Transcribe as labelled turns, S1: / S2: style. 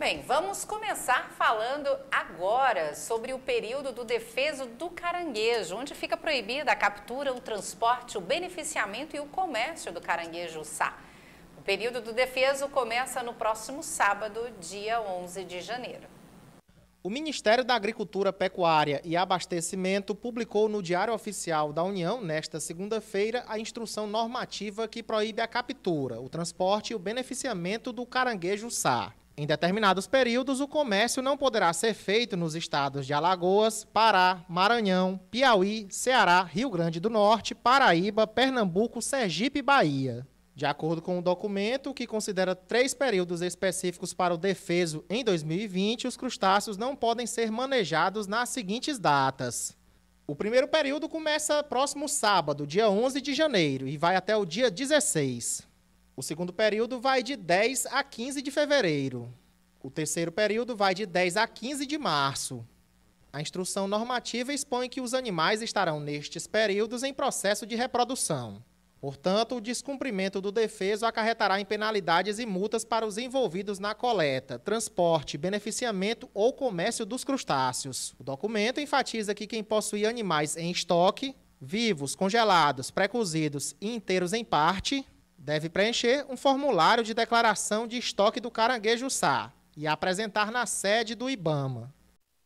S1: Bem, vamos começar falando agora sobre o período do defeso do caranguejo, onde fica proibida a captura, o transporte, o beneficiamento e o comércio do caranguejo sá. O período do defeso começa no próximo sábado, dia 11 de janeiro.
S2: O Ministério da Agricultura, Pecuária e Abastecimento publicou no Diário Oficial da União, nesta segunda-feira, a instrução normativa que proíbe a captura, o transporte e o beneficiamento do caranguejo sá. Em determinados períodos, o comércio não poderá ser feito nos estados de Alagoas, Pará, Maranhão, Piauí, Ceará, Rio Grande do Norte, Paraíba, Pernambuco, Sergipe e Bahia. De acordo com o um documento, que considera três períodos específicos para o defeso em 2020, os crustáceos não podem ser manejados nas seguintes datas. O primeiro período começa próximo sábado, dia 11 de janeiro, e vai até o dia 16. O segundo período vai de 10 a 15 de fevereiro. O terceiro período vai de 10 a 15 de março. A instrução normativa expõe que os animais estarão nestes períodos em processo de reprodução. Portanto, o descumprimento do defeso acarretará em penalidades e multas para os envolvidos na coleta, transporte, beneficiamento ou comércio dos crustáceos. O documento enfatiza que quem possui animais em estoque, vivos, congelados, pré-cozidos e inteiros em parte, deve preencher um formulário de declaração de estoque do caranguejo Sá e apresentar na sede do IBAMA.